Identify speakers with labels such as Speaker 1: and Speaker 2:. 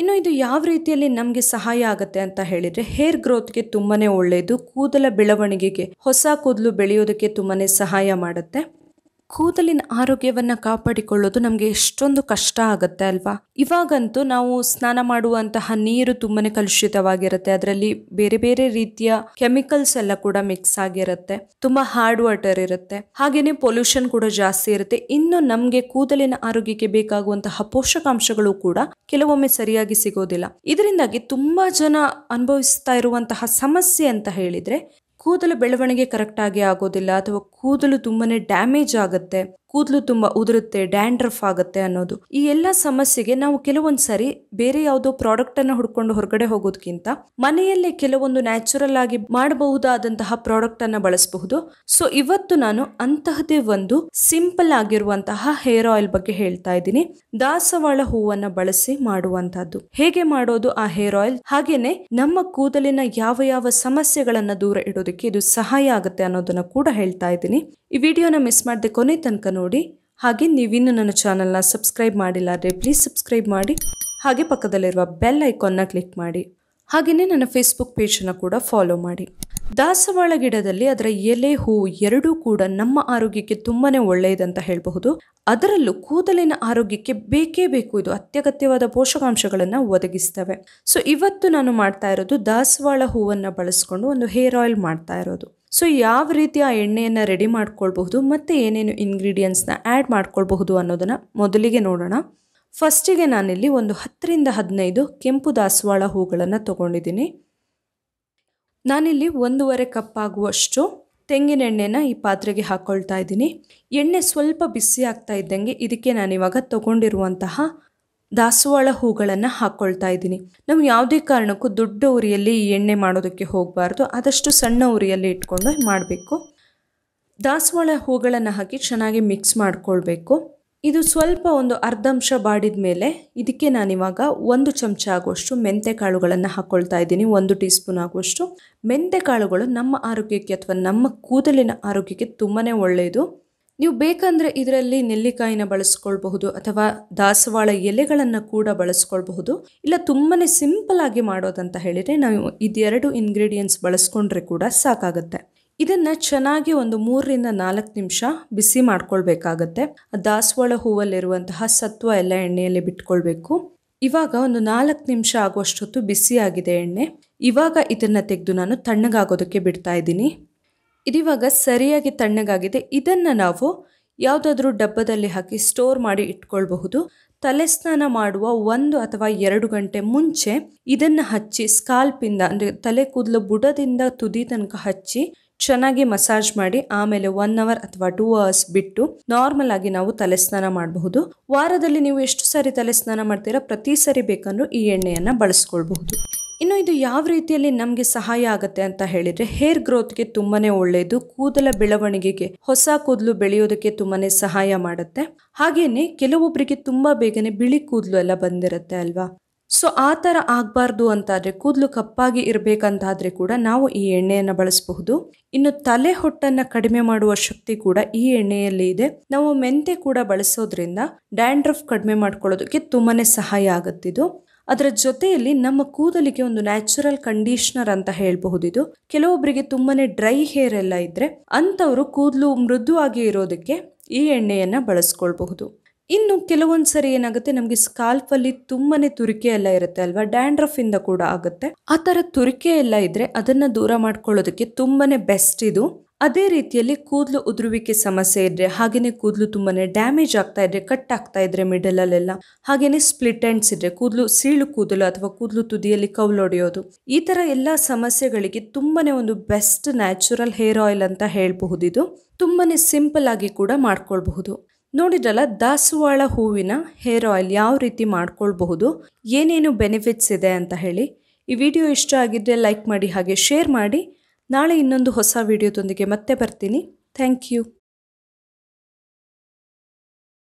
Speaker 1: ಇನ್ನು ಇದು ಯಾವ ರೀತಿಯಲ್ಲಿ ನಮಗೆ ಸಹಾಯ ಆಗುತ್ತೆ ಅಂತ ಹೇಳಿದರೆ ಹೇರ್ ಗ್ರೋತ್ಗೆ ತುಂಬಾ ಒಳ್ಳೆಯದು ಕೂದಲ ಬೆಳವಣಿಗೆಗೆ ಹೊಸ ಕೂದಲು ಬೆಳೆಯೋದಕ್ಕೆ ತುಂಬಾ ಸಹಾಯ ಮಾಡುತ್ತೆ ಕೂದಲಿನ ಆರೋಗ್ಯವನ್ನು ಕಾಪಾಡಿಕೊಳ್ಳೋದು ನಮಗೆ ಎಷ್ಟೊಂದು ಕಷ್ಟ ಆಗುತ್ತೆ ಅಲ್ವಾ ಇವಾಗಂತೂ ನಾವು ಸ್ನಾನ ಮಾಡುವಂತಹ ನೀರು ತುಂಬಾ ಕಲುಷಿತವಾಗಿರುತ್ತೆ ಅದರಲ್ಲಿ ಬೇರೆ ಬೇರೆ ರೀತಿಯ ಕೆಮಿಕಲ್ಸ್ ಎಲ್ಲ ಕೂಡ ಮಿಕ್ಸ್ ಆಗಿರುತ್ತೆ ತುಂಬ ಹಾರ್ಡ್ ವಾಟರ್ ಇರುತ್ತೆ ಹಾಗೇನೆ ಪೊಲ್ಯೂಷನ್ ಕೂಡ ಜಾಸ್ತಿ ಇರುತ್ತೆ ಇನ್ನು ನಮಗೆ ಕೂದಲಿನ ಆರೋಗ್ಯಕ್ಕೆ ಬೇಕಾಗುವಂತಹ ಪೋಷಕಾಂಶಗಳು ಕೂಡ ಕೆಲವೊಮ್ಮೆ ಸರಿಯಾಗಿ ಸಿಗೋದಿಲ್ಲ ಇದರಿಂದಾಗಿ ತುಂಬಾ ಜನ ಅನುಭವಿಸ್ತಾ ಇರುವಂತಹ ಸಮಸ್ಯೆ ಅಂತ ಹೇಳಿದ್ರೆ ಕೂದಲು ಬೆಳವಣಿಗೆ ಕರೆಕ್ಟಾಗಿ ಆಗೋದಿಲ್ಲ ಅಥವಾ ಕೂದಲು ತುಂಬಾ ಡ್ಯಾಮೇಜ್ ಆಗುತ್ತೆ ಕೂದಲು ತುಂಬ ಉದುರುತ್ತೆ ಡ್ಯಾಂಡ್ರಫ್ ಆಗುತ್ತೆ ಅನ್ನೋದು ಈ ಎಲ್ಲ ಸಮಸ್ಯೆಗೆ ನಾವು ಕೆಲವೊಂದು ಸಾರಿ ಬೇರೆ ಯಾವುದೋ ಪ್ರಾಡಕ್ಟ್ ಅನ್ನ ಹುಡ್ಕೊಂಡು ಹೊರಗಡೆ ಹೋಗೋದಕ್ಕಿಂತ ಮನೆಯಲ್ಲೇ ಕೆಲವೊಂದು ನ್ಯಾಚುರಲ್ ಆಗಿ ಮಾಡಬಹುದಾದಂತಹ ಪ್ರಾಡಕ್ಟ್ ಅನ್ನ ಬಳಸಬಹುದು ಸೊ ಇವತ್ತು ನಾನು ಅಂತಹದೇ ಒಂದು ಸಿಂಪಲ್ ಆಗಿರುವಂತಹ ಹೇರ್ ಆಯಿಲ್ ಬಗ್ಗೆ ಹೇಳ್ತಾ ಇದ್ದೀನಿ ದಾಸವಾಳ ಹೂವನ್ನ ಬಳಸಿ ಮಾಡುವಂತಹದ್ದು ಹೇಗೆ ಮಾಡೋದು ಆ ಹೇರ್ ಆಯಿಲ್ ಹಾಗೇನೆ ನಮ್ಮ ಕೂದಲಿನ ಯಾವ ಯಾವ ಸಮಸ್ಯೆಗಳನ್ನ ದೂರ ಇಡೋದಕ್ಕೆ ಇದು ಸಹಾಯ ಆಗುತ್ತೆ ಅನ್ನೋದನ್ನ ಕೂಡ ಹೇಳ್ತಾ ಇದ್ದೀನಿ ಈ ವಿಡಿಯೋನ ಮಿಸ್ ಮಾಡದೆ ಕೊನೆ ತನಕ ನೋಡಿ ಹಾಗೆ ನೀವಿನ್ನು ನನ್ನ ಚಾನಲ್ನ ಸಬ್ಸ್ಕ್ರೈಬ್ ಮಾಡಿಲ್ಲ ಆದರೆ ಪ್ಲೀಸ್ ಸಬ್ಸ್ಕ್ರೈಬ್ ಮಾಡಿ ಹಾಗೆ ಪಕ್ಕದಲ್ಲಿರುವ ಬೆಲ್ ಐಕಾನ್ನ ಕ್ಲಿಕ್ ಮಾಡಿ ಹಾಗೆಯೇ ನನ್ನ ಫೇಸ್ಬುಕ್ ಪೇಜನ್ನು ಕೂಡ ಫಾಲೋ ಮಾಡಿ ದಾಸವಾಳ ಗಿಡದಲ್ಲಿ ಅದರ ಎಲೆ ಹೂ ಎರಡೂ ಕೂಡ ನಮ್ಮ ಆರೋಗ್ಯಕ್ಕೆ ತುಂಬಾ ಒಳ್ಳೆಯದಂತ ಹೇಳಬಹುದು ಅದರಲ್ಲೂ ಕೂದಲಿನ ಆರೋಗ್ಯಕ್ಕೆ ಬೇಕೇ ಬೇಕು ಇದು ಅತ್ಯಗತ್ಯವಾದ ಪೋಷಕಾಂಶಗಳನ್ನು ಒದಗಿಸ್ತವೆ ಸೊ ಇವತ್ತು ನಾನು ಮಾಡ್ತಾ ಇರೋದು ದಾಸವಾಳ ಹೂವನ್ನು ಬಳಸ್ಕೊಂಡು ಒಂದು ಹೇರ್ ಆಯಿಲ್ ಮಾಡ್ತಾ ಇರೋದು ಸೊ ಯಾವ ರೀತಿ ಆ ಎಣ್ಣೆಯನ್ನು ರೆಡಿ ಮಾಡ್ಕೊಳ್ಬಹುದು ಮತ್ತು ಏನೇನು ಇಂಗ್ರೀಡಿಯೆಂಟ್ಸ್ನ ಆ್ಯಡ್ ಮಾಡ್ಕೊಳ್ಬಹುದು ಅನ್ನೋದನ್ನು ಮೊದಲಿಗೆ ನೋಡೋಣ ಫಸ್ಟಿಗೆ ನಾನಿಲ್ಲಿ ಒಂದು ಹತ್ತರಿಂದ ಹದಿನೈದು ಕೆಂಪು ದಾಸವಾಳ ಹೂಗಳನ್ನು ತೊಗೊಂಡಿದ್ದೀನಿ ನಾನಿಲ್ಲಿ ಒಂದೂವರೆ ಕಪ್ ಆಗುವಷ್ಟು ತೆಂಗಿನ ಎಣ್ಣೆನ ಈ ಪಾತ್ರೆಗೆ ಹಾಕ್ಕೊಳ್ತಾ ಇದ್ದೀನಿ ಎಣ್ಣೆ ಸ್ವಲ್ಪ ಬಿಸಿ ಆಗ್ತಾ ಇದ್ದಂಗೆ ಇದಕ್ಕೆ ನಾನಿವಾಗ ತೊಗೊಂಡಿರುವಂತಹ ದಾಸವಾಳ ಹೂಗಳನ್ನು ಹಾಕ್ಕೊಳ್ತಾ ಇದ್ದೀನಿ ನಾವು ಯಾವುದೇ ಕಾರಣಕ್ಕೂ ದೊಡ್ಡ ಉರಿಯಲ್ಲಿ ಎಣ್ಣೆ ಮಾಡೋದಕ್ಕೆ ಹೋಗಬಾರ್ದು ಆದಷ್ಟು ಸಣ್ಣ ಉರಿಯಲ್ಲಿ ಇಟ್ಕೊಂಡು ಮಾಡಬೇಕು ದಾಸವಾಳ ಹೂಗಳನ್ನು ಹಾಕಿ ಚೆನ್ನಾಗಿ ಮಿಕ್ಸ್ ಮಾಡಿಕೊಳ್ಬೇಕು ಇದು ಸ್ವಲ್ಪ ಒಂದು ಅರ್ಧಂಶ ಬಾಡಿದ ಮೇಲೆ ಇದಕ್ಕೆ ನಾನಿವಾಗ ಒಂದು ಚಮಚ ಆಗುವಷ್ಟು ಮೆಂತೆ ಕಾಳುಗಳನ್ನು ಹಾಕ್ಕೊಳ್ತಾ ಇದ್ದೀನಿ ಒಂದು ಟೀ ಸ್ಪೂನ್ ಆಗುವಷ್ಟು ಮೆಂತೆ ಕಾಳುಗಳು ನಮ್ಮ ಆರೋಗ್ಯಕ್ಕೆ ಅಥವಾ ನಮ್ಮ ಕೂದಲಿನ ಆರೋಗ್ಯಕ್ಕೆ ತುಂಬಾ ಒಳ್ಳೆಯದು ನೀವು ಬೇಕಂದರೆ ಇದರಲ್ಲಿ ನೆಲ್ಲಿಕಾಯಿನ ಬಳಸ್ಕೊಳ್ಬಹುದು ಅಥವಾ ದಾಸವಾಳ ಎಲೆಗಳನ್ನು ಕೂಡ ಬಳಸ್ಕೊಳ್ಬಹುದು ಇಲ್ಲ ತುಂಬಾ ಸಿಂಪಲ್ ಆಗಿ ಮಾಡೋದಂತ ಹೇಳಿದರೆ ನಾವು ಇದೆರಡು ಇಂಗ್ರೀಡಿಯೆಂಟ್ಸ್ ಬಳಸ್ಕೊಂಡ್ರೆ ಕೂಡ ಸಾಕಾಗುತ್ತೆ ಇದನ್ನು ಚೆನ್ನಾಗಿ ಒಂದು ಮೂರರಿಂದ ನಾಲ್ಕು ನಿಮಿಷ ಬಿಸಿ ಮಾಡ್ಕೊಳ್ಬೇಕಾಗತ್ತೆ ದಾಸವಾಳ ಹೂವಲ್ಲಿರುವಂತಹ ಸತ್ವ ಎಲ್ಲ ಎಣ್ಣೆಯಲ್ಲಿ ಬಿಟ್ಕೊಳ್ಬೇಕು ಇವಾಗ ಒಂದು ನಾಲ್ಕು ನಿಮಿಷ ಆಗುವಷ್ಟೊತ್ತು ಬಿಸಿಯಾಗಿದೆ ಎಣ್ಣೆ ಇವಾಗ ಇದನ್ನು ತೆಗೆದು ನಾನು ತಣ್ಣಗಾಗೋದಕ್ಕೆ ಬಿಡ್ತಾ ಇದ್ದೀನಿ ಇದಿವಾಗ ಸರಿಯಾಗಿ ತಣ್ಣಗಾಗಿದೆ ಇದನ್ನು ನಾವು ಯಾವುದಾದ್ರೂ ಡಬ್ಬದಲ್ಲಿ ಹಾಕಿ ಸ್ಟೋರ್ ಮಾಡಿ ಇಟ್ಕೊಳ್ಬಹುದು ತಲೆ ಸ್ನಾನ ಮಾಡುವ ಒಂದು ಅಥವಾ ಎರಡು ಗಂಟೆ ಮುಂಚೆ ಇದನ್ನು ಹಚ್ಚಿ ಸ್ಕಾಲ್ಪಿಂದ ಅಂದರೆ ತಲೆ ಕೂದಲು ಬುಡದಿಂದ ತುದಿ ತನಕ ಹಚ್ಚಿ ಚೆನ್ನಾಗಿ ಮಸಾಜ್ ಮಾಡಿ ಆಮೇಲೆ ಒನ್ ಅವರ್ ಅಥವಾ ಟೂ ಅವರ್ಸ್ ಬಿಟ್ಟು ನಾರ್ಮಲ್ ಆಗಿ ನಾವು ತಲೆ ಸ್ನಾನ ಮಾಡಬಹುದು ವಾರದಲ್ಲಿ ನೀವು ಎಷ್ಟು ಸಾರಿ ತಲೆ ಸ್ನಾನ ಮಾಡ್ತೀರಾ ಪ್ರತಿ ಸಾರಿ ಬೇಕಂದ್ರೂ ಈ ಎಣ್ಣೆಯನ್ನು ಬಳಸ್ಕೊಳ್ಬಹುದು ಇನ್ನು ಇದು ಯಾವ ರೀತಿಯಲ್ಲಿ ನಮಗೆ ಸಹಾಯ ಆಗುತ್ತೆ ಅಂತ ಹೇಳಿದರೆ ಹೇರ್ ಗ್ರೋತ್ಗೆ ತುಂಬಾ ಒಳ್ಳೆಯದು ಕೂದಲ ಬೆಳವಣಿಗೆಗೆ ಹೊಸ ಕೂದಲು ಬೆಳೆಯೋದಕ್ಕೆ ತುಂಬಾ ಸಹಾಯ ಮಾಡುತ್ತೆ ಹಾಗೆಯೇ ಕೆಲವೊಬ್ಬರಿಗೆ ತುಂಬ ಬೇಗನೆ ಬಿಳಿ ಕೂದಲು ಎಲ್ಲ ಬಂದಿರುತ್ತೆ ಅಲ್ವಾ ಸೊ ಆ ಥರ ಆಗಬಾರ್ದು ಅಂತಾದರೆ ಕೂದಲು ಕಪ್ಪಾಗಿ ಇರಬೇಕಂತಾದರೆ ಕೂಡ ನಾವು ಈ ಎಣ್ಣೆಯನ್ನು ಬಳಸಬಹುದು ಇನ್ನು ತಲೆ ಹೊಟ್ಟನ್ನು ಕಡಿಮೆ ಮಾಡುವ ಶಕ್ತಿ ಕೂಡ ಈ ಎಣ್ಣೆಯಲ್ಲಿ ಇದೆ ನಾವು ಮೆಂತೆ ಕೂಡ ಬಳಸೋದ್ರಿಂದ ಡ್ಯಾಂಡ್ರಫ್ ಕಡಿಮೆ ಮಾಡ್ಕೊಳ್ಳೋದಕ್ಕೆ ತುಂಬಾ ಸಹಾಯ ಆಗುತ್ತಿದ್ದು ಅದರ ಜೊತೆಯಲ್ಲಿ ನಮ್ಮ ಕೂದಲಿಗೆ ಒಂದು ನ್ಯಾಚುರಲ್ ಕಂಡೀಷನರ್ ಅಂತ ಹೇಳಬಹುದು ಇದು ಕೆಲವೊಬ್ಬರಿಗೆ ತುಂಬಾನೇ ಡ್ರೈ ಹೇರ್ ಎಲ್ಲ ಇದ್ರೆ ಅಂಥವರು ಕೂದಲು ಮೃದುವಾಗಿ ಇರೋದಕ್ಕೆ ಈ ಎಣ್ಣೆಯನ್ನು ಬಳಸ್ಕೊಳ್ಬಹುದು ಇನ್ನು ಕೆಲವೊಂದ್ಸರಿ ಏನಾಗುತ್ತೆ ನಮಗೆ ಸ್ಕಾಲ್ಫ್ ಅಲ್ಲಿ ತುಂಬಾನೇ ತುರಿಕೆ ಎಲ್ಲ ಇರುತ್ತೆ ಅಲ್ವಾ ಡ್ಯಾಂಡ್ರಫ್ ಇಂದ ಕೂಡ ಆಗುತ್ತೆ ಆ ತರ ತುರಿಕೆ ಎಲ್ಲ ಇದ್ರೆ ಅದನ್ನ ದೂರ ಮಾಡ್ಕೊಳ್ಳೋದಕ್ಕೆ ತುಂಬಾನೇ ಬೆಸ್ಟ್ ಇದು ಅದೇ ರೀತಿಯಲ್ಲಿ ಕೂದಲು ಉದುರುವಿಕೆ ಸಮಸ್ಯೆ ಇದ್ರೆ ಹಾಗೆಯೇ ಕೂದಲು ತುಂಬಾ ಡ್ಯಾಮೇಜ್ ಆಗ್ತಾ ಇದ್ರೆ ಕಟ್ ಆಗ್ತಾ ಇದ್ದರೆ ಮಿಡಲಲ್ಲೆಲ್ಲ ಹಾಗೆಯೇ ಸ್ಪ್ಲಿಟ್ ಎಂಡ್ಸ್ ಇದ್ರೆ ಕೂದಲು ಸೀಳು ಕೂದಲು ಅಥವಾ ಕೂದಲು ತುದಿಯಲ್ಲಿ ಕೌಲೊಡೆಯೋದು ಈ ತರ ಎಲ್ಲ ಸಮಸ್ಯೆಗಳಿಗೆ ತುಂಬಾನೇ ಒಂದು ಬೆಸ್ಟ್ ನ್ಯಾಚುರಲ್ ಹೇರ್ ಆಯಿಲ್ ಅಂತ ಹೇಳಬಹುದು ಇದು ತುಂಬಾನೇ ಸಿಂಪಲ್ ಆಗಿ ಕೂಡ ಮಾಡ್ಕೊಳ್ಬಹುದು ನೋಡಿದ್ರಲ್ಲ ದಾಸವಾಳ ಹೂವಿನ ಹೇರ್ ಆಯಿಲ್ ಯಾವ ರೀತಿ ಮಾಡ್ಕೊಳ್ಬಹುದು ಏನೇನು ಬೆನಿಫಿಟ್ಸ್ ಇದೆ ಅಂತ ಹೇಳಿ ಈ ವಿಡಿಯೋ ಇಷ್ಟ ಆಗಿದ್ರೆ ಲೈಕ್ ಮಾಡಿ ಹಾಗೆ ಶೇರ್ ಮಾಡಿ ನಾಳೆ ಇನ್ನೊಂದು ಹೊಸ ವೀಡಿಯೋದೊಂದಿಗೆ ಮತ್ತೆ ಬರ್ತೀನಿ ಥ್ಯಾಂಕ್ ಯು